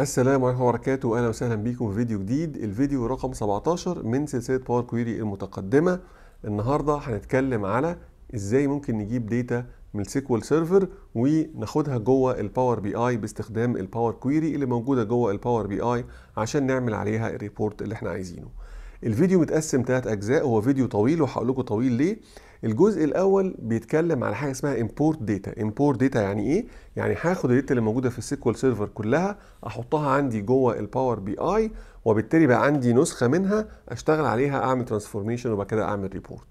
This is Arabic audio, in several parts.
السلام عليكم ورحمه الله وبركاته واهلا وسهلا بيكم في فيديو جديد الفيديو رقم 17 من سلسله باور كويري المتقدمه النهارده هنتكلم على ازاي ممكن نجيب داتا من السيكوال سيرفر وناخدها جوه الباور بي اي باستخدام الباور كويري اللي موجوده جوه الباور بي اي عشان نعمل عليها الريبورت اللي احنا عايزينه الفيديو متقسم ثلاث اجزاء هو فيديو طويل وهقول لكم طويل ليه الجزء الاول بيتكلم عن حاجه اسمها امبورت داتا امبورت داتا يعني ايه يعني هاخد الداتا اللي موجوده في السيكوال سيرفر كلها احطها عندي جوه الباور بي اي وبالتالي بقى عندي نسخه منها اشتغل عليها اعمل ترانسفورميشن وبعد كده اعمل ريبورت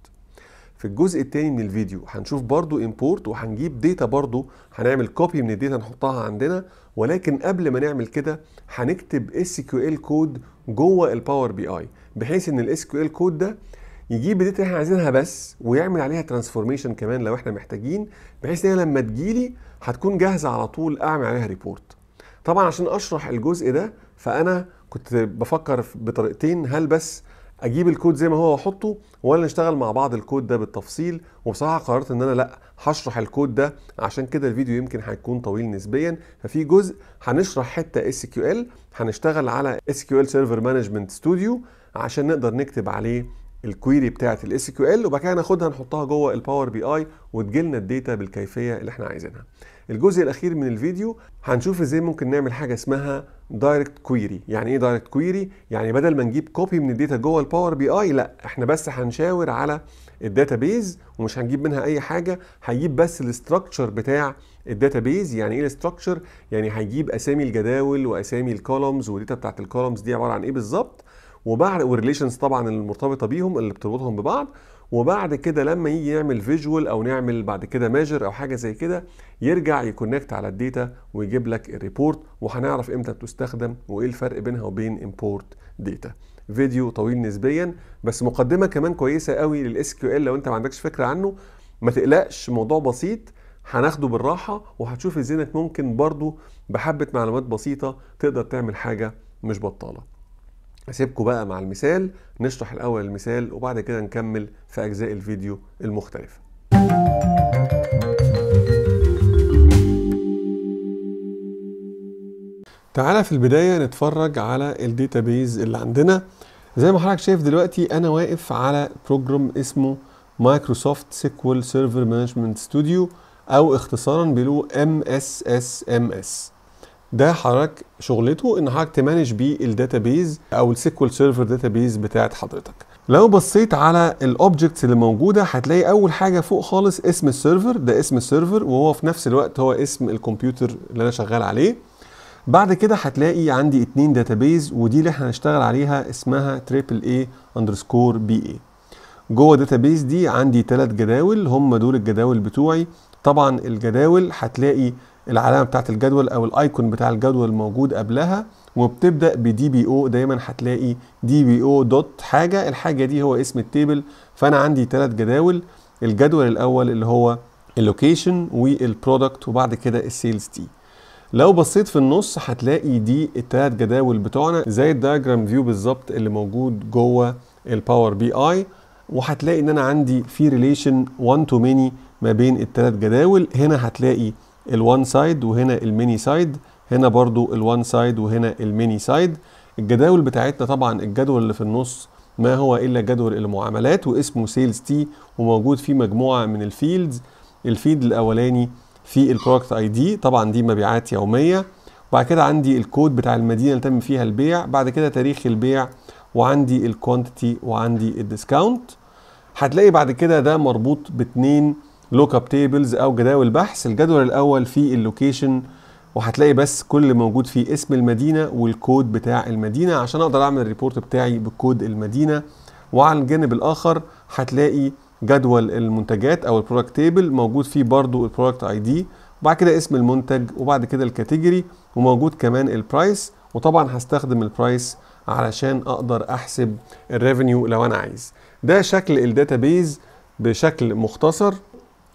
في الجزء الثاني من الفيديو هنشوف برضو امبورت وهنجيب داتا برضو هنعمل كوبي من الداتا نحطها عندنا ولكن قبل ما نعمل كده هنكتب اس كيو ال كود جوه الباور بي اي بحيث ان الاس كيو ال كود ده يجيب الداتا اللي احنا عايزينها بس ويعمل عليها ترانسفورميشن كمان لو احنا محتاجين بحيث ان لما تجيلي هتكون جاهزه على طول اعمل عليها ريبورت طبعا عشان اشرح الجزء ده فانا كنت بفكر بطريقتين هل بس اجيب الكود زي ما هو واحطه ولا نشتغل مع بعض الكود ده بالتفصيل وبصراحه قررت ان انا لا هشرح الكود ده عشان كده الفيديو يمكن هيكون طويل نسبيا ففي جزء هنشرح حته اس كيو ال هنشتغل على اس كيو ال سيرفر مانجمنت ستوديو عشان نقدر نكتب عليه الكويري بتاعه الاس كيو ال وبعد كده ناخدها نحطها جوه الباور بي اي وتجي لنا الداتا بالكيفيه اللي احنا عايزينها الجزء الاخير من الفيديو هنشوف ازاي ممكن نعمل حاجه اسمها دايركت كويري يعني ايه دايركت كويري يعني بدل ما نجيب كوبي من الداتا جوه الباور بي اي لا احنا بس هنشاور على الداتابيز ومش هنجيب منها اي حاجه هيجيب بس الاستراكشر بتاع الداتابيز يعني ايه الاستراكشر يعني هيجيب اسامي الجداول واسامي الكولومز والداتا بتاعت الكولومز دي عباره عن ايه بالظبط وبعد والريليشنز طبعا المرتبطه بيهم اللي بتربطهم ببعض وبعد كده لما يجي يعمل فيجوال او نعمل بعد كده ماجر او حاجه زي كده يرجع يكونكت على الداتا ويجيب لك الريبورت وهنعرف امتى بتستخدم وايه الفرق بينها وبين امبورت داتا فيديو طويل نسبيا بس مقدمه كمان كويسه قوي للاس كيو ال لو انت ما عندكش فكره عنه ما تقلقش موضوع بسيط هناخده بالراحه وهتشوف ازاي انك ممكن برضو بحبه معلومات بسيطه تقدر تعمل حاجه مش بطاله اسيبكم بقى مع المثال نشرح الاول المثال وبعد كده نكمل في اجزاء الفيديو المختلفه تعالى في البدايه نتفرج على الداتابيز اللي عندنا زي ما حضرتك شايف دلوقتي انا واقف على بروجرام اسمه مايكروسوفت سيكوال سيرفر مانجمنت ستوديو او اختصارا بيقولوا ام اس اس ام اس ده حضرتك شغلته ان حضرتك تمانج بيه بيز او السيكوال سيرفر بيز بتاعت حضرتك لو بصيت على الاوبجكتس اللي موجوده هتلاقي اول حاجه فوق خالص اسم السيرفر ده اسم السيرفر وهو في نفس الوقت هو اسم الكمبيوتر اللي انا شغال عليه بعد كده هتلاقي عندي اتنين بيز ودي اللي احنا هنشتغل عليها اسمها تريبل اي اندرسكور بي اي جوه بيز دي عندي ثلاث جداول هم دول الجداول بتوعي طبعا الجداول هتلاقي العلامه بتاعت الجدول او الايكون بتاع الجدول موجود قبلها وبتبدا بدي بي او دايما هتلاقي دي بي او دوت حاجه الحاجه دي هو اسم التيبل فانا عندي ثلاث جداول الجدول الاول اللي هو اللوكيشن والبرودكت وبعد كده السيلز دي لو بصيت في النص هتلاقي دي التلات جداول بتوعنا زي الدياجرام فيو بالظبط اللي موجود جوه الباور بي اي وهتلاقي ان انا عندي في ريليشن 1 تو ميني ما بين التلات جداول هنا هتلاقي الوان سايد وهنا الميني سايد هنا برضو الوان سايد وهنا الميني سايد الجداول بتاعتنا طبعا الجدول اللي في النص ما هو الا جدول المعاملات واسمه سيلز تي وموجود فيه مجموعه من الفيلدز الفيلد الاولاني في البرودكت اي دي طبعا دي مبيعات يوميه وبعد كده عندي الكود بتاع المدينه اللي تم فيها البيع بعد كده تاريخ البيع وعندي الكوانتيتي وعندي الديسكاونت هتلاقي بعد كده ده مربوط باتنين لوك اب تيبلز او جداول بحث الجدول الاول فيه اللوكيشن وهتلاقي بس كل اللي موجود فيه اسم المدينه والكود بتاع المدينه عشان اقدر اعمل الريبورت بتاعي بكود المدينه وعلى الجانب الاخر هتلاقي جدول المنتجات او البرودكت تيبل موجود فيه برضو البرودكت اي دي وبعد كده اسم المنتج وبعد كده الكاتيجوري وموجود كمان البرايس وطبعا هستخدم البرايس علشان اقدر احسب الريفينيو لو انا عايز ده شكل الداتابيز بشكل مختصر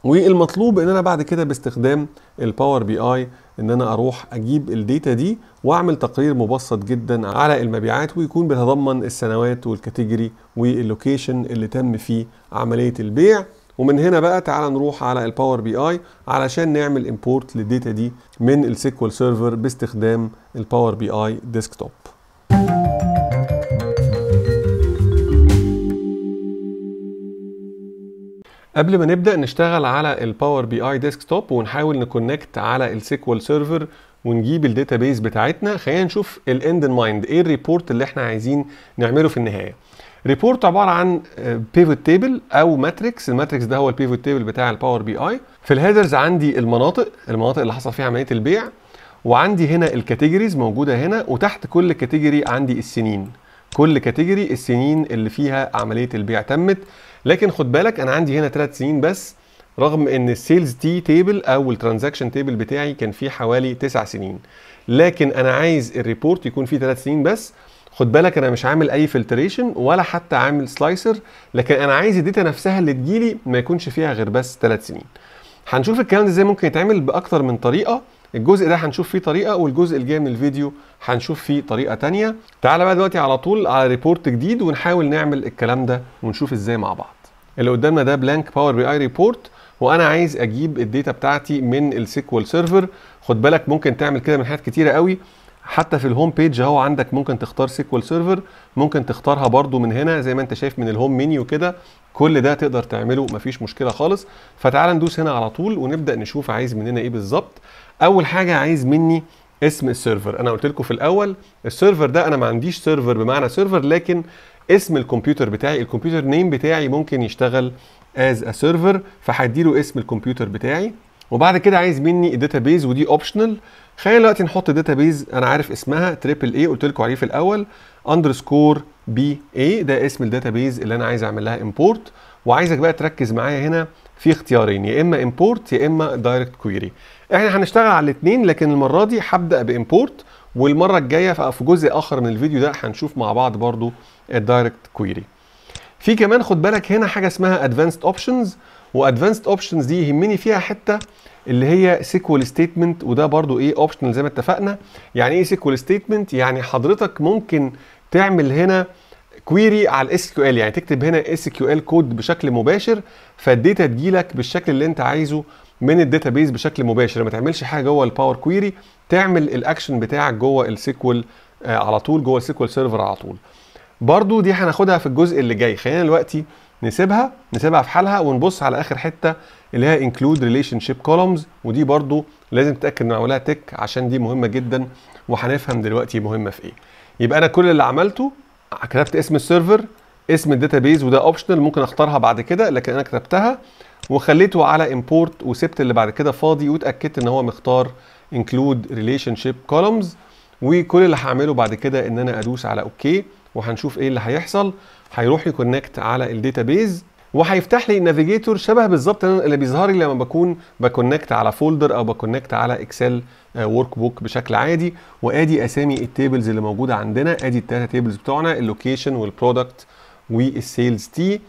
والمطلوب ان انا بعد كده باستخدام الباور بي اي ان انا اروح اجيب الداتا دي واعمل تقرير مبسط جدا على المبيعات ويكون بيتضمن السنوات والكاتيجوري واللوكيشن اللي تم فيه عمليه البيع ومن هنا بقى تعال نروح على الباور بي اي علشان نعمل امبورت للداتا دي من السيكوال سيرفر باستخدام الباور بي اي ديسكتوب قبل ما نبدا نشتغل على الباور بي اي ديسكتوب ونحاول نكونكت على السيكوال سيرفر ونجيب بيز بتاعتنا خلينا نشوف الاند ان مايند ايه الريبورت اللي احنا عايزين نعمله في النهايه ريبورت عباره عن بيفوت آه، تيبل او ماتريكس الماتريكس ده هو البيفوت تيبل بتاع الباور بي اي في الهيدرز عندي المناطق المناطق اللي حصل فيها عمليه البيع وعندي هنا الكاتيجوريز موجوده هنا وتحت كل كاتيجوري عندي السنين كل كاتيجوري السنين اللي فيها عمليه البيع تمت لكن خد بالك انا عندي هنا ثلاث سنين بس رغم ان السيلز تي تيبل او الترانزاكشن تيبل بتاعي كان فيه حوالي تسع سنين لكن انا عايز الريبورت يكون فيه ثلاث سنين بس خد بالك انا مش عامل اي فلتريشن ولا حتى عامل سلايسر لكن انا عايز الداتا نفسها اللي تجيلي ما يكونش فيها غير بس ثلاث سنين هنشوف الكلام ده ازاي ممكن يتعمل باكتر من طريقه الجزء ده هنشوف فيه طريقه والجزء الجاي من الفيديو هنشوف فيه طريقه تانية تعالى بقى دلوقتي على طول على ريبورت جديد ونحاول نعمل الكلام ده ونشوف ازاي مع بعض اللي قدامنا ده بلانك باور بي اي ريبورت وانا عايز اجيب الداتا بتاعتي من السيكوال سيرفر خد بالك ممكن تعمل كده من حاجات كتيره قوي حتى في الهوم بيج اهو عندك ممكن تختار سيكوال سيرفر ممكن تختارها برده من هنا زي ما انت شايف من الهوم منيو كده كل ده تقدر تعمله مفيش مشكله خالص فتعال ندوس هنا على طول ونبدا نشوف عايز مننا ايه بالظبط اول حاجه عايز مني اسم السيرفر انا قلت لكم في الاول السيرفر ده انا ما عنديش سيرفر بمعنى سيرفر لكن اسم الكمبيوتر بتاعي الكمبيوتر نيم بتاعي ممكن يشتغل از ا سيرفر فهدي له اسم الكمبيوتر بتاعي وبعد كده عايز مني الداتابيز ودي اوبشنال خلينا دلوقتي نحط داتابيز انا عارف اسمها تريبل اي قلت لكم عليه في الاول اندرسكور بي اي ده اسم الداتابيز اللي انا عايز اعمل لها امبورت وعايزك بقى تركز معايا هنا في اختيارين يا اما امبورت يا اما دايركت كويري احنا هنشتغل على الاثنين لكن المره دي هبدا بامبورت والمره الجايه في جزء اخر من الفيديو ده هنشوف مع بعض برضو الدايركت كويري في كمان خد بالك هنا حاجه اسمها ادفانسد اوبشنز وادفانسد اوبشنز دي يهمني فيها حته اللي هي سيكوال ستيتمنت وده برضو ايه اوبشنال زي ما اتفقنا يعني ايه سيكوال ستيتمنت يعني حضرتك ممكن تعمل هنا كويري على الاس كيو ال يعني تكتب هنا اس كيو ال كود بشكل مباشر فالداتا تجيلك بالشكل اللي انت عايزه من الداتابيز بشكل مباشر ما تعملش حاجه جوه الباور كويري تعمل الاكشن بتاعك جوه السيكوال آه، على طول جوه السيكوال سيرفر على طول برضو دي هناخدها في الجزء اللي جاي خلينا دلوقتي نسيبها نسيبها في حالها ونبص على اخر حته اللي هي انكلود ريليشن شيب كولومز ودي برضو لازم تتاكد ان اولها تك عشان دي مهمه جدا وهنفهم دلوقتي مهمه في ايه يبقى انا كل اللي عملته كتبت اسم السيرفر اسم الداتابيز وده اوبشنال ممكن اختارها بعد كده لكن انا كتبتها وخليته على امبورت وسبت اللي بعد كده فاضي واتاكدت ان هو مختار انكلود ريليشن شيب كولومز وكل اللي هعمله بعد كده ان انا ادوس على اوكي وهنشوف ايه اللي هيحصل هيروح يكونكت على الداتابيز وهيفتح لي النافيجيتور شبه بالظبط اللي بيظهر لي لما بكون بكونكت على فولدر او بكونكت على اكسل ورك بوك بشكل عادي وادي اسامي التيبلز اللي موجوده عندنا ادي الثلاثه تيبلز بتوعنا اللوكيشن والبرودكت والسيلز تي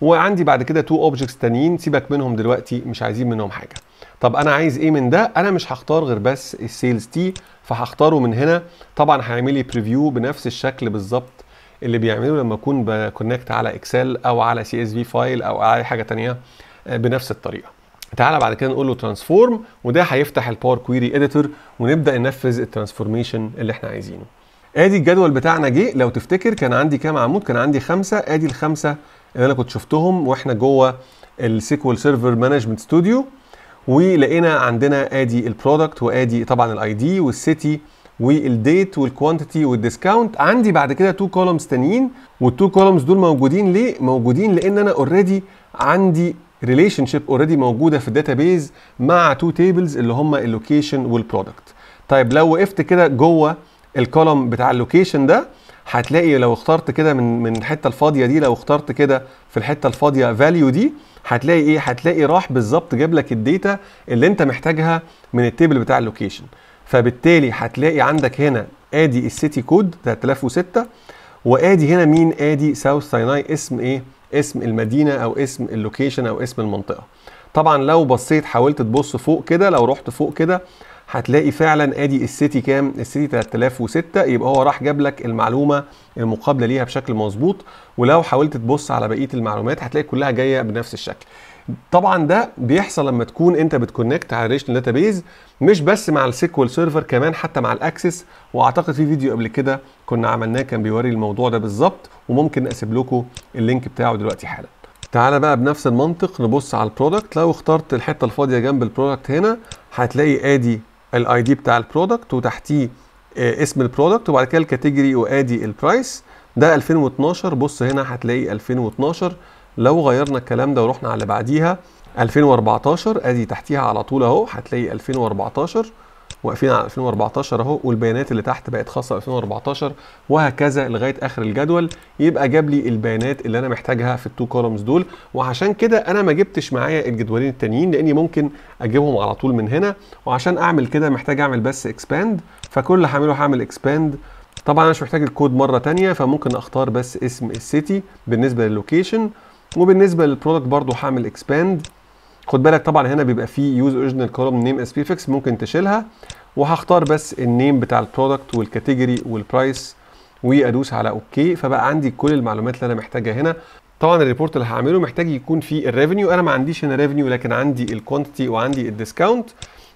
وعندي بعد كده تو اوبجكتس تانيين سيبك منهم دلوقتي مش عايزين منهم حاجه طب انا عايز ايه من ده انا مش هختار غير بس السيلز تي فهختاره من هنا طبعا هيعمل لي بريفيو بنفس الشكل بالظبط اللي بيعمله لما اكون بكونكت على اكسل او على سي اس في فايل او على اي حاجه ثانيه آه، بنفس الطريقه تعالى بعد كده نقول له ترانسفورم وده هيفتح الباور كويري اديتور ونبدا ننفذ الترانسفورميشن اللي احنا عايزينه ادي الجدول بتاعنا جه لو تفتكر كان عندي كام عمود كان عندي خمسه ادي الخمسه اللي انا كنت شفتهم واحنا جوه السيكوال سيرفر مانجمنت ستوديو ولقينا عندنا ادي البرودكت وادي طبعا الاي دي والسيتي والديت والكوانتيتي والديسكاونت عندي بعد كده تو كولومز تانيين والتو كولومز دول موجودين ليه موجودين لان انا اوريدي عندي ريليشن شيب اوريدي موجوده في الداتابيز مع تو تيبلز اللي هم اللوكيشن والبرودكت طيب لو وقفت كده جوه الكولوم بتاع اللوكيشن ده هتلاقي لو اخترت كده من من الحته الفاضيه دي لو اخترت كده في الحته الفاضيه فاليو دي هتلاقي ايه هتلاقي راح بالظبط جاب لك الداتا اللي انت محتاجها من التيبل بتاع اللوكيشن فبالتالي هتلاقي عندك هنا ادي السيتي كود 3006 وادي هنا مين ادي ساوث سيناي اسم ايه اسم المدينه او اسم اللوكيشن او اسم المنطقه طبعا لو بصيت حاولت تبص فوق كده لو رحت فوق كده هتلاقي فعلا ادي السيتي كام السيتي 3006 يبقى هو راح جاب لك المعلومه المقابله ليها بشكل مظبوط ولو حاولت تبص على بقيه المعلومات هتلاقي كلها جايه بنفس الشكل طبعا ده بيحصل لما تكون انت بتكونكت على ريشنال داتابيز مش بس مع السيكوال سيرفر كمان حتى مع الاكسس واعتقد في فيديو قبل كده كنا عملناه كان بيوري الموضوع ده بالظبط وممكن اسيب لكم اللينك بتاعه دلوقتي حالا تعالى بقى بنفس المنطق نبص على البرودكت لو اخترت الحته الفاضيه جنب البرودكت هنا هتلاقي ادي الاي دي بتاع البرودكت وتحتيه آه، اسم البرودكت وبعد كده الكاتيجوري وادي البرايس ده 2012 بص هنا هتلاقي 2012 لو غيرنا الكلام ده ورحنا على اللي بعديها 2014 ادي تحتيها على طول اهو هتلاقي 2014 واقفين على 2014 اهو والبيانات اللي تحت بقت خاصه 2014 وهكذا لغايه اخر الجدول يبقى جاب لي البيانات اللي انا محتاجها في التو كولومز دول وعشان كده انا ما جبتش معايا الجدولين التانيين لاني ممكن اجيبهم على طول من هنا وعشان اعمل كده محتاج اعمل بس اكسباند فكل اللي هعمله هعمل اكسباند طبعا انا مش محتاج الكود مره تانية فممكن اختار بس اسم السيتي بالنسبه للوكيشن وبالنسبه للبرودكت برضو هعمل اكسباند خد بالك طبعا هنا بيبقى فيه يوز اوريجينال كولوم نيم اس بيفكس ممكن تشيلها وهختار بس النيم بتاع البرودكت والكاتيجوري والبرايس وادوس على اوكي فبقى عندي كل المعلومات اللي انا محتاجها هنا طبعا الريبورت اللي هعمله محتاج يكون فيه الريفينيو انا ما عنديش هنا ريفينيو لكن عندي الكوانتيتي وعندي الديسكاونت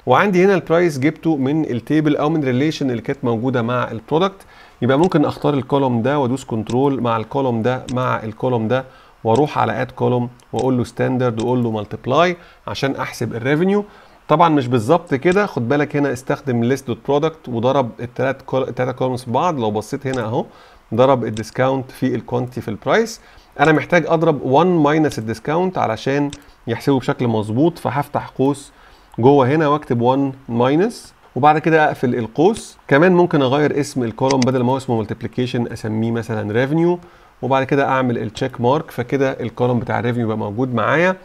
وعندي هنا البرايس جبته من التيبل او من ريليشن اللي كانت موجوده مع البرودكت يبقى ممكن اختار الكولوم ده وادوس كنترول مع الكولوم ده مع الكولوم ده واروح على اد كولوم واقول له ستاندرد واقول له ملتبلاي عشان احسب الريفينيو طبعا مش بالظبط كده خد بالك هنا استخدم ليست دوت برودكت وضرب الثلاث التلاته كولومز في بعض لو بصيت هنا اهو ضرب الديسكاونت في الكوانتي في البرايس انا محتاج اضرب 1 ماينس الديسكاونت علشان يحسبه بشكل مظبوط فهفتح قوس جوه هنا واكتب 1 ماينس وبعد كده اقفل القوس كمان ممكن اغير اسم الكولوم بدل ما هو اسمه ملتبليكيشن اسميه مثلا ريفينيو وبعد كده اعمل التشيك مارك فكده الكولوم بتاع الريفنيو بقى موجود معايا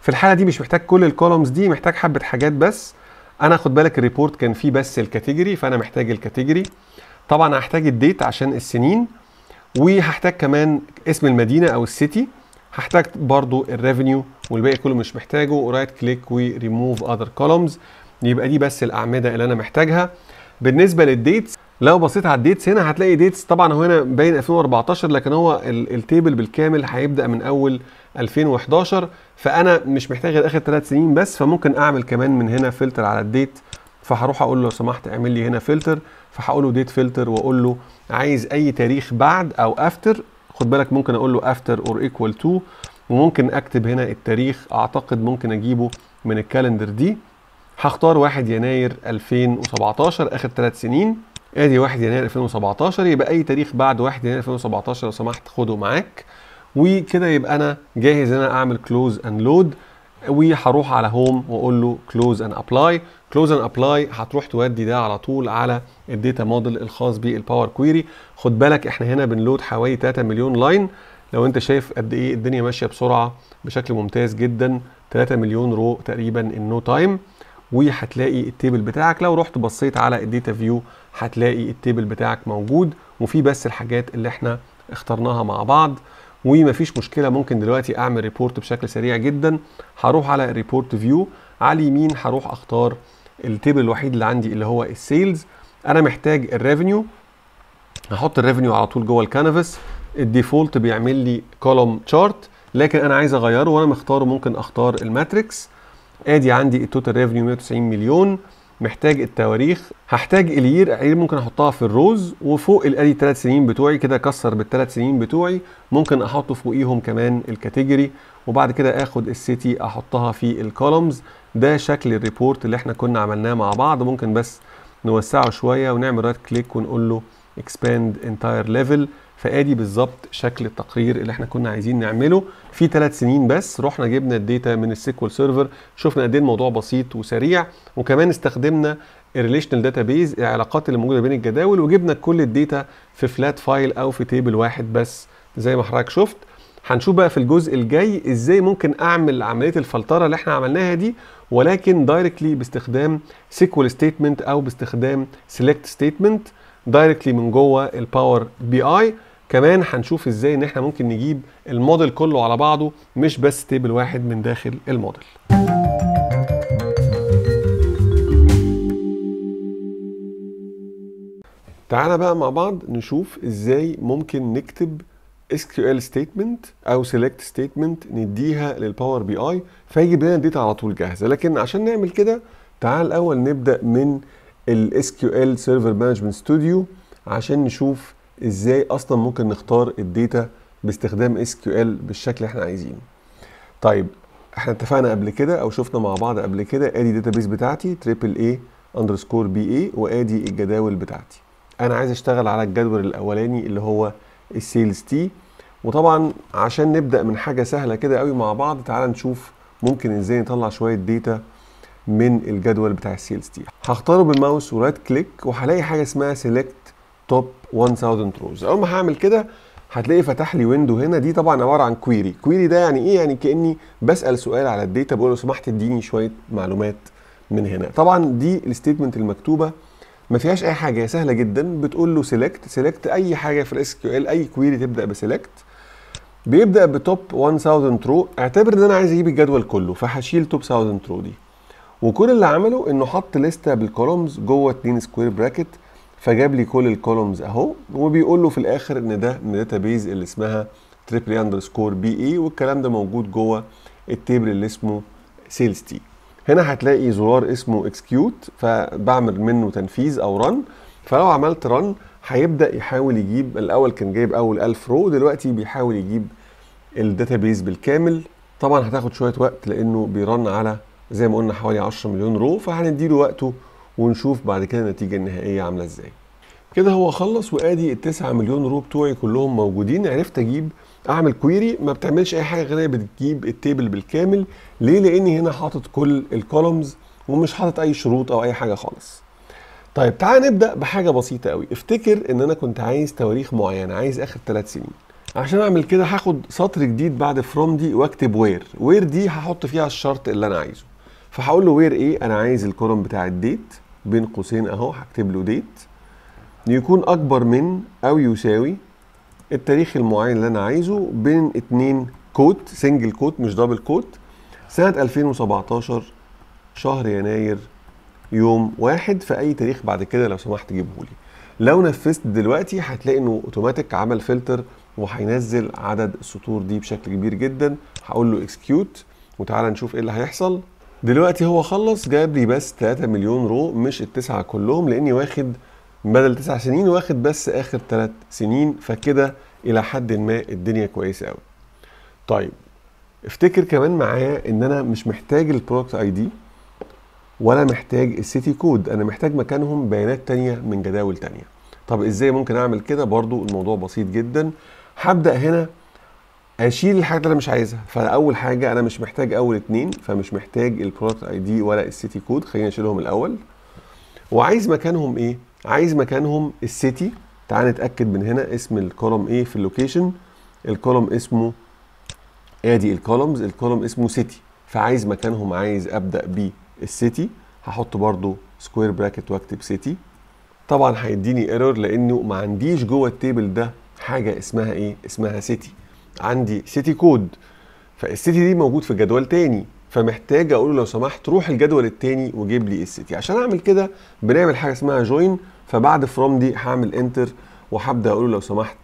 في الحاله دي مش محتاج كل الكولومز دي محتاج حبه حاجات بس انا خد بالك الريبورت كان فيه بس الكاتيجوري فانا محتاج الكاتيجوري طبعا هحتاج الديت عشان السنين وهحتاج كمان اسم المدينه او السيتي هحتاج برضو الريفينيو والباقي كله مش محتاجه رايت كليك وريموف اذر كولومز يبقى دي بس الاعمده اللي انا محتاجها بالنسبه للديتس لو بصيت على الديتس هنا هتلاقي ديتس طبعا هو هنا باين 2014 لكن هو التيبل بالكامل هيبدا من اول 2011 فانا مش محتاج غير اخر ثلاث سنين بس فممكن اعمل كمان من هنا فلتر على الديت فهروح اقول له لو سمحت اعمل لي هنا فلتر فهقول له ديت فلتر واقول له عايز اي تاريخ بعد او افتر خد بالك ممكن اقول له افتر اور ايكوال تو وممكن اكتب هنا التاريخ اعتقد ممكن اجيبه من الكالندر دي هختار 1 يناير 2017 اخر ثلاث سنين ادي 1 يناير 2017 يبقى اي تاريخ بعد 1 يناير 2017 لو سمحت خده معاك وكده يبقى انا جاهز ان انا اعمل كلوز اند لود وهروح على هوم واقول له كلوز اند ابلاي كلوز اند ابلاي هتروح تودي ده على طول على الداتا موديل الخاص بالباور كويري خد بالك احنا هنا بنلود حوالي 3 مليون لاين لو انت شايف قد ايه الدنيا ماشيه بسرعه بشكل ممتاز جدا 3 مليون رو تقريبا ان نو تايم وهتلاقي التيبل بتاعك لو رحت بصيت على الداتا فيو هتلاقي التيبل بتاعك موجود وفي بس الحاجات اللي احنا اخترناها مع بعض ومفيش مشكله ممكن دلوقتي اعمل ريبورت بشكل سريع جدا هروح على الريبورت فيو على اليمين هروح اختار التيبل الوحيد اللي عندي اللي هو السيلز انا محتاج الريفينيو هحط الريفينيو على طول جوه الكانفاس الديفولت بيعمل لي كولوم تشارت لكن انا عايز اغيره وانا مختاره ممكن اختار الماتريكس ادي عندي التوتال ريفينيو 190 مليون محتاج التواريخ هحتاج اليير اليير ممكن احطها في الروز وفوق الادي ثلاث سنين بتوعي كده كسر بالثلاث سنين بتوعي ممكن احط فوقيهم كمان الكاتيجوري وبعد كده اخد السيتي احطها في الكولومز ده شكل الريبورت اللي احنا كنا عملناه مع بعض ممكن بس نوسعه شويه ونعمل رايت كليك ونقول له اكسباند انتاير ليفل فادي بالظبط شكل التقرير اللي احنا كنا عايزين نعمله في ثلاث سنين بس رحنا جبنا الداتا من السيكوال سيرفر شفنا قد ايه الموضوع بسيط وسريع وكمان استخدمنا الريليشنال بيز العلاقات اللي موجوده بين الجداول وجبنا كل الداتا في فلات فايل او في تيبل واحد بس زي ما حضرتك شفت هنشوف بقى في الجزء الجاي ازاي ممكن اعمل عمليه الفلتره اللي احنا عملناها دي ولكن دايركتلي باستخدام سيكوال ستيتمنت او باستخدام سيلكت ستيتمنت دايركتلي من جوه الباور بي اي كمان هنشوف ازاي ان احنا ممكن نجيب الموديل كله على بعضه مش بس تيبل واحد من داخل الموديل تعالى بقى مع بعض نشوف ازاي ممكن نكتب SQL statement او select statement نديها للباور بي اي فيجيب لنا الداتا على طول جاهزه لكن عشان نعمل كده تعال الاول نبدا من الاس كيو ال سيرفر مانجمنت ستوديو عشان نشوف ازاي اصلا ممكن نختار الداتا باستخدام اس كيو ال بالشكل اللي احنا عايزينه طيب احنا اتفقنا قبل كده او شفنا مع بعض قبل كده ادي الداتابيس بتاعتي تريبل اي اندرسكور بي اي وادي الجداول بتاعتي انا عايز اشتغل على الجدول الاولاني اللي هو السيلز تي وطبعا عشان نبدا من حاجه سهله كده قوي مع بعض تعال نشوف ممكن ازاي نطلع شويه داتا من الجدول بتاع السيلز تيم هختاره بالماوس ورايت كليك وهلاقي حاجه اسمها سيلكت توب 1000 روز اول ما هعمل كده هتلاقي فتح لي ويندو هنا دي طبعا عباره عن كويري كويري ده يعني ايه يعني كاني بسال سؤال على الداتا بقول له سمحت اديني شويه معلومات من هنا طبعا دي الستيتمنت المكتوبه ما فيهاش اي حاجه سهله جدا بتقول له سيلكت سيلكت اي حاجه في الاس كيو ال اي كويري تبدا بسيلكت بيبدا بتوب 1000 رو اعتبر ان انا عايز اجيب الجدول كله فهشيل توب 1000 رو دي وكل اللي عمله انه حط لسته بالكولومز جوه 2 سكوير براكت فجاب لي كل الكولومز اهو وبيقول له في الاخر ان ده من داتابيز اللي اسمها تريبلي سكور بي اي والكلام ده موجود جوه التيبل اللي اسمه سيلز تي هنا هتلاقي زرار اسمه اكسكيوت فبعمل منه تنفيذ او رن فلو عملت رن هيبدا يحاول يجيب الاول كان جايب اول 1000 رو دلوقتي بيحاول يجيب الداتابيز بالكامل طبعا هتاخد شويه وقت لانه بيرن على زي ما قلنا حوالي 10 مليون رو فهنديله وقته ونشوف بعد كده النتيجه النهائيه عامله ازاي كده هو خلص وادي ال 9 مليون رو بتوعي كلهم موجودين عرفت اجيب اعمل كويري ما بتعملش اي حاجه غير بتجيب التيبل بالكامل ليه لاني هنا حاطط كل الكولومز ومش حاطط اي شروط او اي حاجه خالص طيب تعال نبدا بحاجه بسيطه قوي افتكر ان انا كنت عايز تواريخ معينه عايز اخر ثلاث سنين عشان اعمل كده هاخد سطر جديد بعد فروم دي واكتب وير وير دي هحط فيها الشرط اللي انا عايزه فهقول له وير ايه انا عايز الكولوم بتاع الديت بين قوسين اهو هكتب له ديت يكون اكبر من او يساوي التاريخ المعين اللي انا عايزه بين اتنين كوت سنجل كوت مش دبل كوت سنة 2017 شهر يناير يوم واحد في اي تاريخ بعد كده لو سمحت جيبه لي لو نفذت دلوقتي هتلاقي انه اوتوماتيك عمل فلتر وهينزل عدد السطور دي بشكل كبير جدا هقول له اكسكيوت وتعالى نشوف ايه اللي هيحصل دلوقتي هو خلص جاب لي بس 3 مليون رو مش التسعه كلهم لاني واخد بدل تسع سنين واخد بس اخر ثلاث سنين فكده الى حد ما الدنيا كويسه قوي طيب افتكر كمان معايا ان انا مش محتاج البرودكت اي دي ولا محتاج السيتي كود انا محتاج مكانهم بيانات تانية من جداول تانية طب ازاي ممكن اعمل كده برضو الموضوع بسيط جدا هبدا هنا اشيل الحاجات اللي انا مش عايزها فاول حاجه انا مش محتاج اول اتنين فمش محتاج البرودكت اي دي ولا السيتي كود خلينا نشيلهم الاول وعايز مكانهم ايه عايز مكانهم السيتي تعال نتاكد من هنا اسم الكولوم ايه في اللوكيشن الكولوم اسمه ادي الكولومز الكولوم اسمه سيتي فعايز مكانهم عايز ابدا بيه السيتي هحط برده سكوير براكت واكتب سيتي طبعا هيديني ايرور لانه ما عنديش جوه التيبل ده حاجه اسمها ايه اسمها سيتي عندي سيتي كود فالسيتي دي موجود في جدول تاني فمحتاج اقول له لو سمحت روح الجدول التاني وجيب لي السيتي عشان اعمل كده بنعمل حاجه اسمها جوين فبعد فروم دي هعمل انتر وهبدا اقول له لو سمحت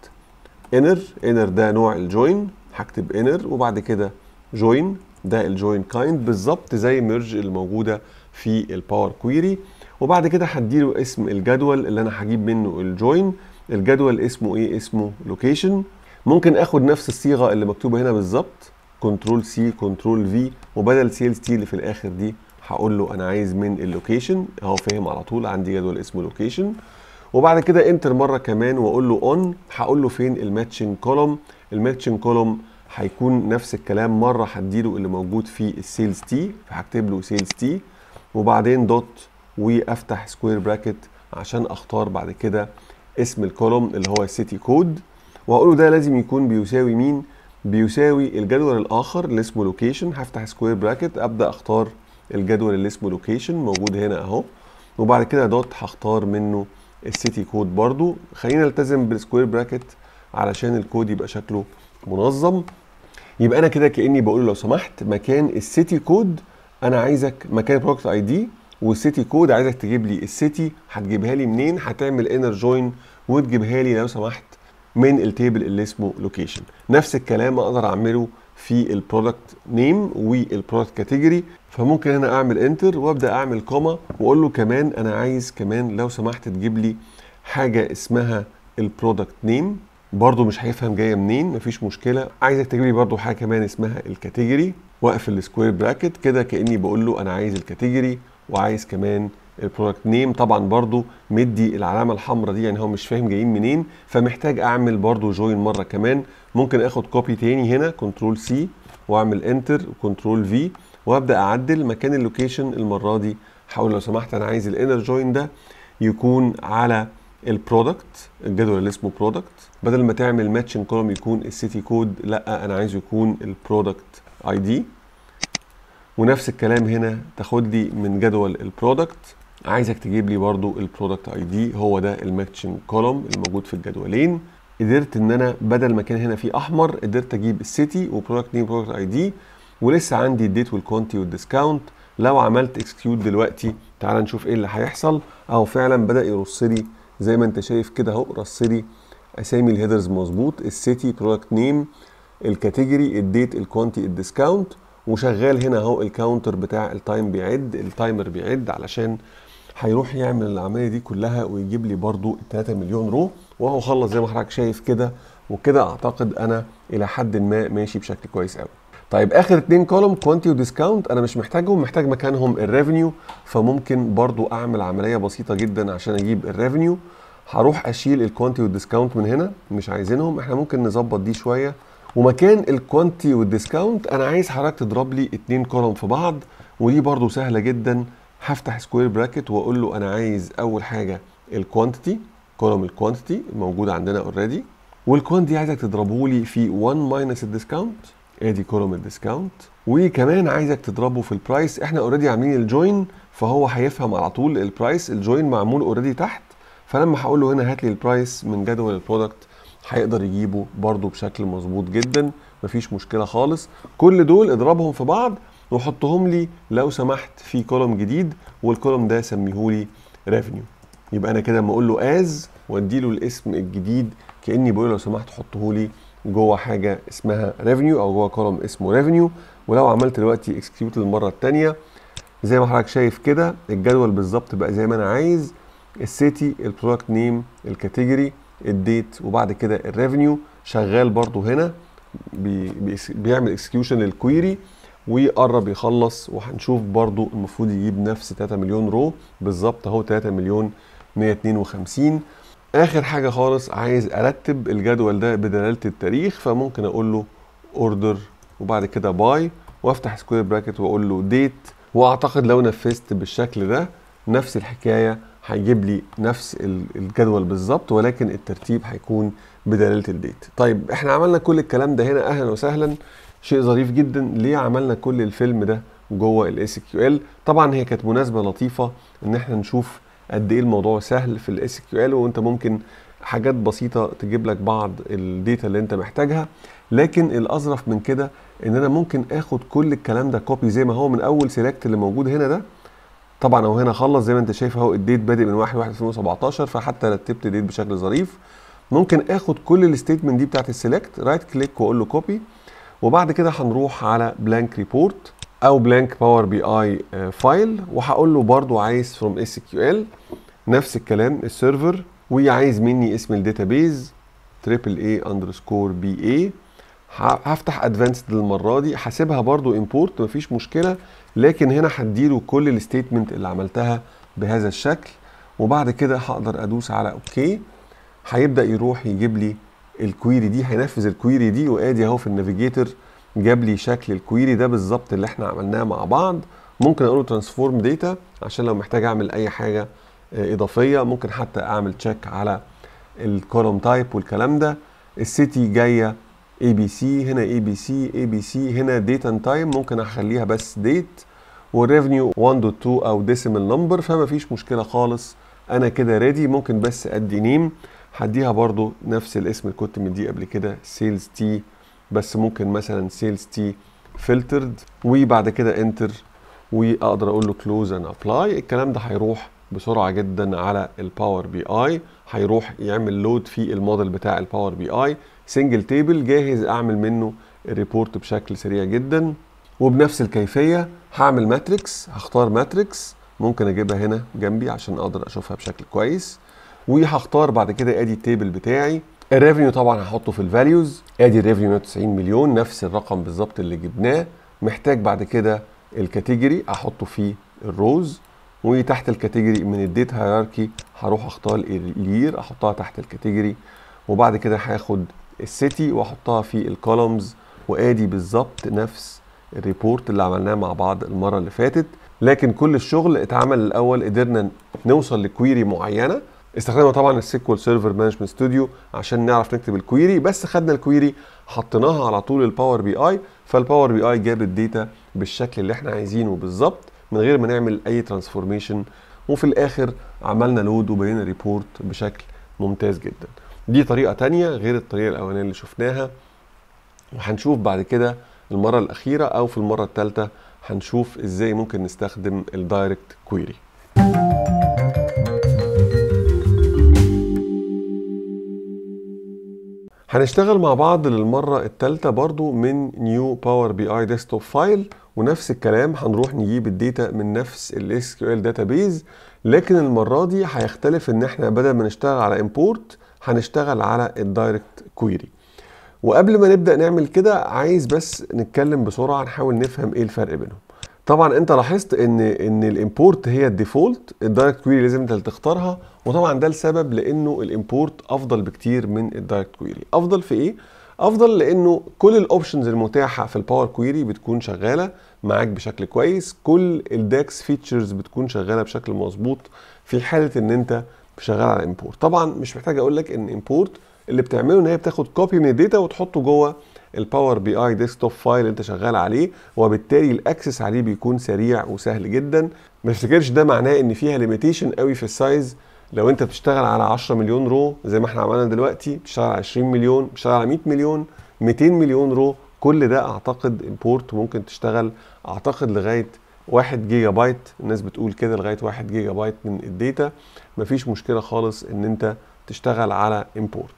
انر انر ده نوع الجوين هكتب انر وبعد كده جوين ده الجوين كايند بالظبط زي ميرج الموجوده في الباور كويري وبعد كده هديله اسم الجدول اللي انا هجيب منه الجوين الجدول اسمه ايه اسمه لوكيشن ممكن اخد نفس الصيغه اللي مكتوبه هنا بالظبط كنترول سي كنترول في وبدل سيلز تي اللي في الاخر دي هقول له انا عايز من اللوكيشن اهو فاهم على طول عندي جدول اسمه لوكيشن وبعد كده انتر مره كمان واقول له اون هقول له فين الماتشنج كولوم الماتشنج كولوم هيكون نفس الكلام مره هديله اللي موجود في السيلز تي فهكتب له سيلز تي وبعدين دوت وافتح سكوير براكت عشان اختار بعد كده اسم الكولوم اللي هو سيتي كود وهقوله ده لازم يكون بيساوي مين بيساوي الجدول الاخر اللي اسمه لوكيشن هفتح سكوير براكت ابدا اختار الجدول اللي اسمه لوكيشن موجود هنا اهو وبعد كده دوت هختار منه السيتي كود برضو خلينا نلتزم بالسكوير براكت علشان الكود يبقى شكله منظم يبقى انا كده كاني بقول لو سمحت مكان السيتي كود انا عايزك مكان برودكت اي دي والسيتي كود عايزك تجيب لي السيتي هتجيبها لي منين هتعمل انر جوين وتجيبها لي لو سمحت من التيبل اللي اسمه لوكيشن نفس الكلام اقدر اعمله في البرودكت نيم والبرودكت كاتيجوري فممكن هنا اعمل انتر وابدا اعمل كوما واقول له كمان انا عايز كمان لو سمحت تجيب لي حاجه اسمها البرودكت نيم برضو مش هيفهم جايه منين مفيش مشكله عايزك تجيب لي برضو حاجه كمان اسمها الكاتيجوري واقفل السكوير براكت كده كاني بقول له انا عايز الكاتيجوري وعايز كمان البرودكت نيم طبعا برضو مدي العلامه الحمراء دي يعني هو مش فاهم جايين منين فمحتاج اعمل برضو جوين مره كمان ممكن اخد كوبي تاني هنا كنترول سي واعمل انتر وكنترول في وابدا اعدل مكان اللوكيشن المره دي هقول لو سمحت انا عايز الانر جوين ده يكون على البرودكت الجدول اللي اسمه برودكت بدل ما تعمل ماتشنج كولوم يكون السيتي كود لا انا عايزه يكون البرودكت اي دي ونفس الكلام هنا تاخد لي من جدول البرودكت عايزك تجيب لي برضو البرودكت اي دي هو ده الماتشنج كولوم الموجود في الجدولين قدرت ان انا بدل ما كان هنا في احمر قدرت اجيب السيتي وبرودكت نيم برودكت اي دي ولسه عندي الديت والكونتي والديسكاونت لو عملت اكسكيوت دلوقتي تعال نشوف ايه اللي هيحصل اهو فعلا بدا يرص لي زي ما انت شايف كده اهو رص لي اسامي الهيدرز مظبوط السيتي برودكت نيم الكاتيجوري الديت الكونتي الديسكاونت وشغال هنا اهو الكاونتر بتاع التايم بيعد التايمر بيعد علشان هيروح يعمل العمليه دي كلها ويجيب لي برضو 3 مليون رو وهو خلص زي ما حضرتك شايف كده وكده اعتقد انا الى حد ما ماشي بشكل كويس قوي طيب اخر اتنين كولوم كوانتي وديسكاونت انا مش محتاجهم محتاج مكانهم الريفينيو فممكن برضو اعمل عمليه بسيطه جدا عشان اجيب الريفينيو هروح اشيل الكوانتي والديسكاونت من هنا مش عايزينهم احنا ممكن نظبط دي شويه ومكان الكوانتي والديسكاونت انا عايز حضرتك تضرب لي اتنين كولوم في بعض ودي برضو سهله جدا هفتح سكوير براكت واقول له انا عايز اول حاجه الكوانتيتي كولوم الكوانتيتي الموجود عندنا اوريدي والكوانتيتي عايزك تضربه لي في 1 ماينس الديسكاونت ادي كولوم الديسكاونت وكمان عايزك تضربه في البرايس احنا اوريدي عاملين الجوين فهو هيفهم على طول البرايس الجوين معمول اوريدي تحت فلما هقول له هنا هات لي البرايس من جدول البرودكت هيقدر يجيبه برده بشكل مظبوط جدا مفيش مشكله خالص كل دول اضربهم في بعض وحطهم لي لو سمحت في كولوم جديد والكولوم ده سميه لي ريفينيو يبقى انا كده لما اقول له از وادي له الاسم الجديد كاني بقول له لو سمحت حطه لي جوه حاجه اسمها ريفينيو او جوه كولوم اسمه ريفينيو ولو عملت دلوقتي اكسكيوت للمره الثانيه زي ما حضرتك شايف كده الجدول بالظبط بقى زي ما انا عايز السيتي البرودكت نيم الكاتيجوري الديت وبعد كده الريفينيو شغال برضو هنا بي بيعمل اكسكيوشن للكويري وقرب يخلص وهنشوف برضو المفروض يجيب نفس 3 مليون رو بالظبط اهو 3 مليون 152 اخر حاجه خالص عايز ارتب الجدول ده بدلاله التاريخ فممكن اقول له اوردر وبعد كده باي وافتح سكوير براكت واقول له ديت واعتقد لو نفذت بالشكل ده نفس الحكايه هيجيب لي نفس الجدول بالظبط ولكن الترتيب هيكون بدلاله الديت طيب احنا عملنا كل الكلام ده هنا اهلا وسهلا شيء ظريف جدا ليه عملنا كل الفيلم ده جوه الاس كيو ال طبعا هي كانت مناسبه لطيفه ان احنا نشوف قد ايه الموضوع سهل في الاس كيو ال وانت ممكن حاجات بسيطه تجيب لك بعض الديتا اللي انت محتاجها لكن الاظرف من كده ان انا ممكن اخد كل الكلام ده كوبي زي ما هو من اول سيلكت اللي موجود هنا ده طبعا اهو هنا خلص زي ما انت شايف اهو الديت بادئ من 1 1 2017 فحتى رتبت ديت بشكل ظريف ممكن اخد كل الستيتمنت دي بتاعت السيلكت رايت كليك واقول له كوبي وبعد كده هنروح على بلانك ريبورت او بلانك باور بي اي فايل وهقول له برده عايز فروم اس كيو ال نفس الكلام السيرفر وعايز مني اسم الداتابيز تريبل اي اندرسكور بي اي هفتح ادفانسد المره دي هسيبها برضو امبورت مفيش مشكله لكن هنا هديله كل الستيتمنت اللي عملتها بهذا الشكل وبعد كده هقدر ادوس على اوكي هيبدا يروح يجيب لي الكويري دي هينفذ الكويري دي وادي اهو في النافيجيتور جاب لي شكل الكويري ده بالظبط اللي احنا عملناه مع بعض ممكن اقول له ترانسفورم داتا عشان لو محتاج اعمل اي حاجه آه، اضافيه ممكن حتى اعمل تشيك على الكولوم تايب والكلام ده السيتي جايه اي بي سي هنا اي بي سي اي بي سي هنا ديت اند تايم ممكن اخليها بس ديت والريفنيو 1.2 او ديسيمال نمبر فما فيش مشكله خالص انا كده ريدي ممكن بس ادي نيم هديها برضو نفس الاسم اللي كنت مديه قبل كده سيلز تي بس ممكن مثلا سيلز تي فلترد وبعد كده انتر واقدر اقول له كلوز اند ابلاي الكلام ده هيروح بسرعه جدا على الباور بي اي هيروح يعمل لود في الموديل بتاع الباور بي اي سنجل تيبل جاهز اعمل منه الريبورت بشكل سريع جدا وبنفس الكيفيه هعمل ماتريكس هختار ماتريكس ممكن اجيبها هنا جنبي عشان اقدر اشوفها بشكل كويس وهختار بعد كده ادي التيبل بتاعي الريفينيو طبعا هحطه في الفاليوز ادي الريفينيو 90 مليون نفس الرقم بالظبط اللي جبناه محتاج بعد كده الكاتيجوري احطه في الروز وتحت الكاتيجوري من الديت هيراركي هروح اختار الير احطها تحت الكاتيجوري وبعد كده هاخد السيتي واحطها في الكولومز وادي بالظبط نفس الريبورت اللي عملناه مع بعض المره اللي فاتت لكن كل الشغل اتعمل الاول قدرنا نوصل لكويري معينه استخدمنا طبعا السيكوال سيرفر مانجمنت ستوديو عشان نعرف نكتب الكويري بس خدنا الكويري حطيناها على طول الباور بي اي فالباور بي اي جاب الداتا بالشكل اللي احنا عايزينه بالظبط من غير ما نعمل اي ترانسفورميشن وفي الاخر عملنا لود وبنينا ريبورت بشكل ممتاز جدا دي طريقه تانية غير الطريقه الاولانيه اللي شفناها وهنشوف بعد كده المره الاخيره او في المره الثالثه هنشوف ازاي ممكن نستخدم الدايركت كويري هنشتغل مع بعض للمرة التالتة برضو من نيو باور بي اي ديسكتوب فايل ونفس الكلام هنروح نجيب الداتا من نفس ال SQL Database داتابيز لكن المرة دي هيختلف ان احنا بدل ما نشتغل على امبورت هنشتغل على الدايركت كويري وقبل ما نبدأ نعمل كده عايز بس نتكلم بسرعة نحاول نفهم ايه الفرق بينهم طبعا انت لاحظت ان ان الامبورت هي الديفولت الدايركت كويري لازم انت اللي تختارها وطبعا ده السبب لانه الامبورت افضل بكتير من الدايركت كويري افضل في ايه افضل لانه كل الاوبشنز المتاحه في الباور كويري بتكون شغاله معاك بشكل كويس كل الداكس فيتشرز بتكون شغاله بشكل مظبوط في حاله ان انت شغال على امبورت طبعا مش محتاج اقول لك ان امبورت اللي بتعمله ان هي بتاخد كوبي من الداتا وتحطه جوه الباور بي اي ديسكتوب فايل انت شغال عليه وبالتالي الاكسس عليه بيكون سريع وسهل جدا ما تفتكرش ده معناه ان فيها ليميتيشن قوي في السايز لو انت بتشتغل على 10 مليون رو زي ما احنا عملنا دلوقتي بتشتغل على 20 مليون بتشتغل على 100 مليون 200 مليون رو كل ده اعتقد امبورت ممكن تشتغل اعتقد لغايه 1 جيجا بايت الناس بتقول كده لغايه 1 جيجا بايت من الداتا مفيش مشكله خالص ان انت تشتغل على امبورت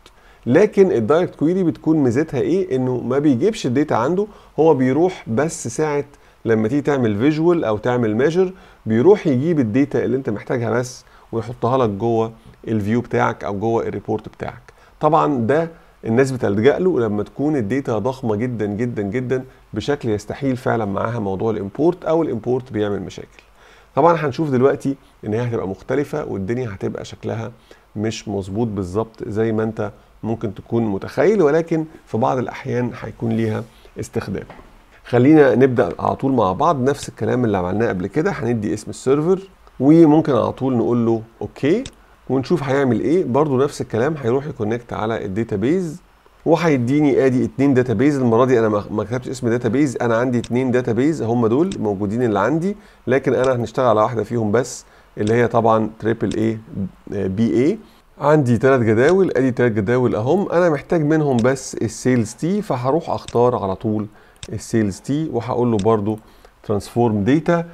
لكن الدايركت كويري بتكون ميزتها ايه انه ما بيجيبش الداتا عنده هو بيروح بس ساعه لما تيجي تعمل فيجوال او تعمل ميجر بيروح يجيب الداتا اللي انت محتاجها بس ويحطها لك جوه الفيو بتاعك او جوه الريبورت بتاعك طبعا ده الناس بتلجا له لما تكون الداتا ضخمه جدا جدا جدا بشكل يستحيل فعلا معاها موضوع الامبورت او الامبورت بيعمل مشاكل طبعا هنشوف دلوقتي ان هي هتبقى مختلفه والدنيا هتبقى شكلها مش مظبوط بالظبط زي ما انت ممكن تكون متخيل ولكن في بعض الاحيان هيكون ليها استخدام خلينا نبدا على طول مع بعض نفس الكلام اللي عملناه قبل كده هندي اسم السيرفر وممكن على طول نقول له اوكي ونشوف هيعمل ايه برضو نفس الكلام هيروح يكونكت على الداتابيز وهيديني ادي اتنين داتابيز المره دي انا ما كتبتش اسم داتابيز انا عندي اتنين داتابيز هم دول موجودين اللي عندي لكن انا هنشتغل على واحده فيهم بس اللي هي طبعا تريبل اي بي اي عندي ثلاث جداول ادي ثلاث جداول اهم انا محتاج منهم بس السيلز تي فهروح اختار على طول السيلز تي وهقول له برده ترانسفورم داتا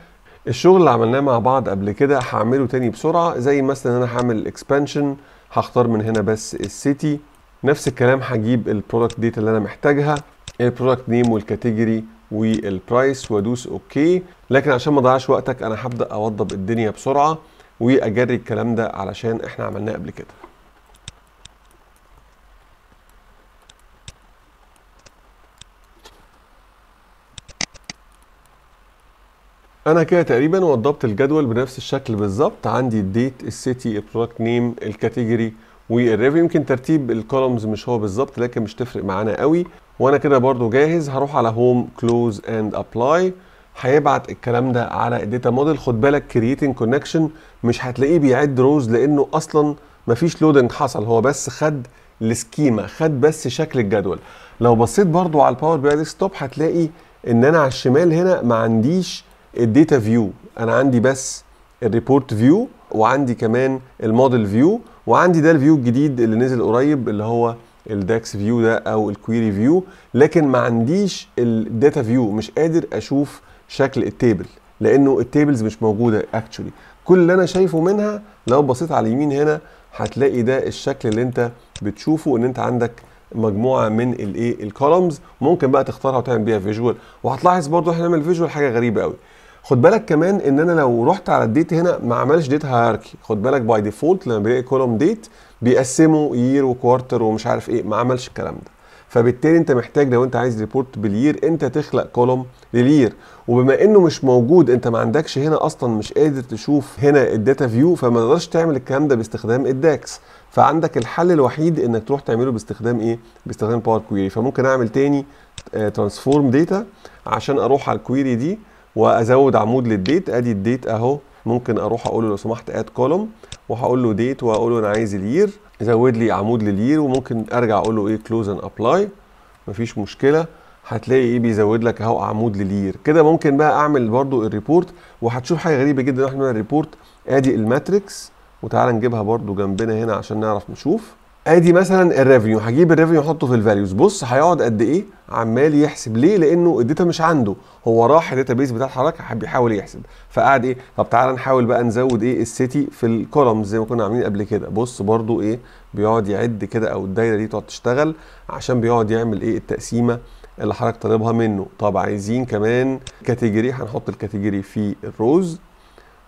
الشغل اللي عملناه مع بعض قبل كده هعمله تاني بسرعه زي مثلا انا هعمل الاكسبانشن هختار من هنا بس السيتي نفس الكلام هجيب البرودكت ديتا اللي انا محتاجها البرودكت نيم والكاتيجوري والبرايس وادوس اوكي لكن عشان ما اضيعش وقتك انا هبدا اوضب الدنيا بسرعه واجري الكلام ده علشان احنا عملناه قبل كده انا كده تقريبا وضبت الجدول بنفس الشكل بالظبط عندي الديت السيتي البرودكت نيم الكاتيجوري والريفيو يمكن ترتيب الكولومز مش هو بالظبط لكن مش تفرق معانا قوي وانا كده برضو جاهز هروح على هوم كلوز اند ابلاي هيبعت الكلام ده على الداتا موديل خد بالك كرييتنج كونكشن مش هتلاقيه بيعد روز لانه اصلا مفيش لودنج حصل هو بس خد السكيما خد بس شكل الجدول لو بصيت برضو على الباور بي اي ديسكتوب هتلاقي ان انا على الشمال هنا ما عنديش الداتا فيو انا عندي بس الريبورت فيو وعندي كمان الموديل فيو وعندي ده الفيو الجديد اللي نزل قريب اللي هو الداكس فيو ده او الكويري فيو لكن ما عنديش الداتا فيو مش قادر اشوف شكل التيبل لانه التيبلز مش موجوده اكشولي كل اللي انا شايفه منها لو بصيت على اليمين هنا هتلاقي ده الشكل اللي انت بتشوفه ان انت عندك مجموعه من الايه الكولومز ممكن بقى تختارها وتعمل بيها فيجوال وهتلاحظ برضو احنا بنعمل فيجوال حاجه غريبه قوي خد بالك كمان ان انا لو رحت على الديت هنا ما عملش ديت هيراركي خد بالك باي ديفولت لما بيلاقي كولوم ديت بيقسمه يير وكوارتر ومش عارف ايه ما عملش الكلام ده فبالتالي انت محتاج لو انت عايز ريبورت بالير انت تخلق كولوم للير وبما انه مش موجود انت ما عندكش هنا اصلا مش قادر تشوف هنا الداتا فيو فما تقدرش تعمل الكلام ده باستخدام الداكس فعندك الحل الوحيد انك تروح تعمله باستخدام ايه باستخدام باور كويري فممكن اعمل تاني ترانسفورم آه، داتا عشان اروح على الكويري دي وازود عمود للديت ادي الديت اهو ممكن اروح اقول له لو سمحت اد كولوم وهقول له ديت واقول له انا عايز الير زود لي عمود للير وممكن ارجع اقول له ايه كلوز اند ابلاي مفيش مشكله هتلاقي ايه بيزود لك اهو عمود للير كده ممكن بقى اعمل برده الريبورت وهتشوف حاجه غريبه جدا احنا الريبورت ادي الماتريكس وتعالى نجيبها برده جنبنا هنا عشان نعرف نشوف ادي مثلا الريفينيو هجيب الريفينيو احطه في الفاليوز بص هيقعد قد ايه عمال يحسب ليه لانه الداتا مش عنده هو راح الداتا بيز بتاع الحركه بيحاول يحسب فقعد ايه طب تعالى نحاول بقى نزود ايه السيتي في الكولمز زي ما كنا عاملين قبل كده بص برده ايه بيقعد يعد كده او الدايره دي تقعد تشتغل عشان بيقعد يعمل ايه التقسيمه اللي حضرتك طالبها منه طب عايزين كمان كاتيجوري هنحط الكاتيجوري في الروز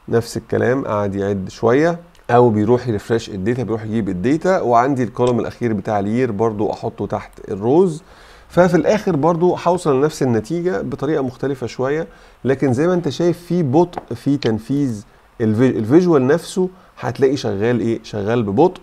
نفس الكلام قعد يعد شويه او بيروح يرفرش الداتا بيروح يجيب الداتا وعندي الكولوم الاخير بتاع الير برضو احطه تحت الروز ففي الاخر برضو هوصل لنفس النتيجه بطريقه مختلفه شويه لكن زي ما انت شايف في بطء في تنفيذ الفيجوال نفسه هتلاقي شغال ايه شغال ببطء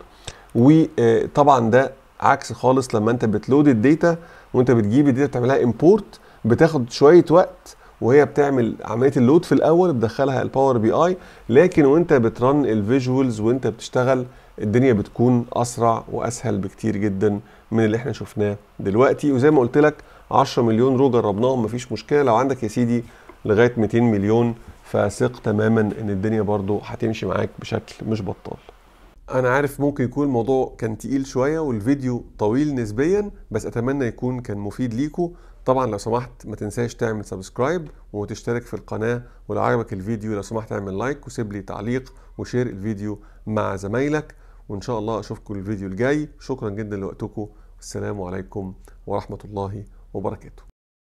وطبعا ده عكس خالص لما انت بتلود الداتا وانت بتجيب الداتا بتعملها امبورت بتاخد شويه وقت وهي بتعمل عمليه اللود في الاول بتدخلها الباور بي اي لكن وانت بترن الفيجوالز وانت بتشتغل الدنيا بتكون اسرع واسهل بكتير جدا من اللي احنا شفناه دلوقتي وزي ما قلت لك 10 مليون رو جربناهم مفيش مشكله لو عندك يا سيدي لغايه 200 مليون فثق تماما ان الدنيا برضو هتمشي معاك بشكل مش بطال انا عارف ممكن يكون الموضوع كان تقيل شويه والفيديو طويل نسبيا بس اتمنى يكون كان مفيد ليكم طبعا لو سمحت ما تنساش تعمل سبسكرايب وتشترك في القناة ولو عجبك الفيديو لو سمحت اعمل لايك وسيب لي تعليق وشير الفيديو مع زمايلك وان شاء الله اشوفكم الفيديو الجاي شكرا جدا لوقتكم والسلام عليكم ورحمة الله وبركاته